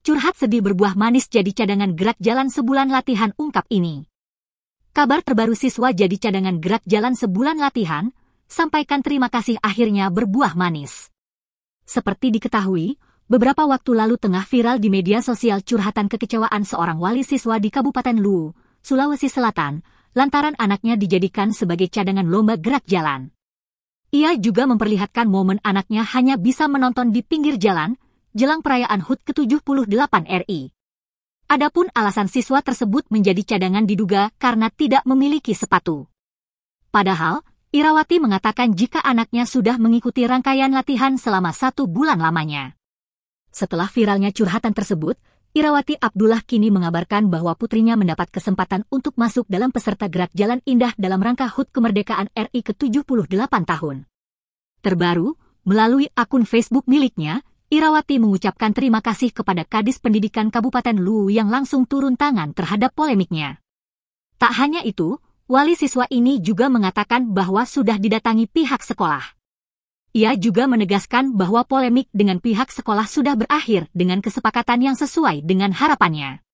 curhat sedih berbuah manis jadi cadangan gerak jalan sebulan latihan ungkap ini. Kabar terbaru siswa jadi cadangan gerak jalan sebulan latihan, sampaikan terima kasih akhirnya berbuah manis. Seperti diketahui, beberapa waktu lalu tengah viral di media sosial curhatan kekecewaan seorang wali siswa di Kabupaten Luwu, Sulawesi Selatan, lantaran anaknya dijadikan sebagai cadangan lomba gerak jalan. Ia juga memperlihatkan momen anaknya hanya bisa menonton di pinggir jalan, jelang perayaan HUT ke-78 RI. Adapun alasan siswa tersebut menjadi cadangan diduga karena tidak memiliki sepatu. Padahal, Irawati mengatakan jika anaknya sudah mengikuti rangkaian latihan selama satu bulan lamanya. Setelah viralnya curhatan tersebut, Irawati Abdullah kini mengabarkan bahwa putrinya mendapat kesempatan untuk masuk dalam peserta gerak Jalan Indah dalam rangka HUT Kemerdekaan RI ke-78 tahun. Terbaru, melalui akun Facebook miliknya, Irawati mengucapkan terima kasih kepada Kadis Pendidikan Kabupaten Lu yang langsung turun tangan terhadap polemiknya. Tak hanya itu, wali siswa ini juga mengatakan bahwa sudah didatangi pihak sekolah. Ia juga menegaskan bahwa polemik dengan pihak sekolah sudah berakhir dengan kesepakatan yang sesuai dengan harapannya.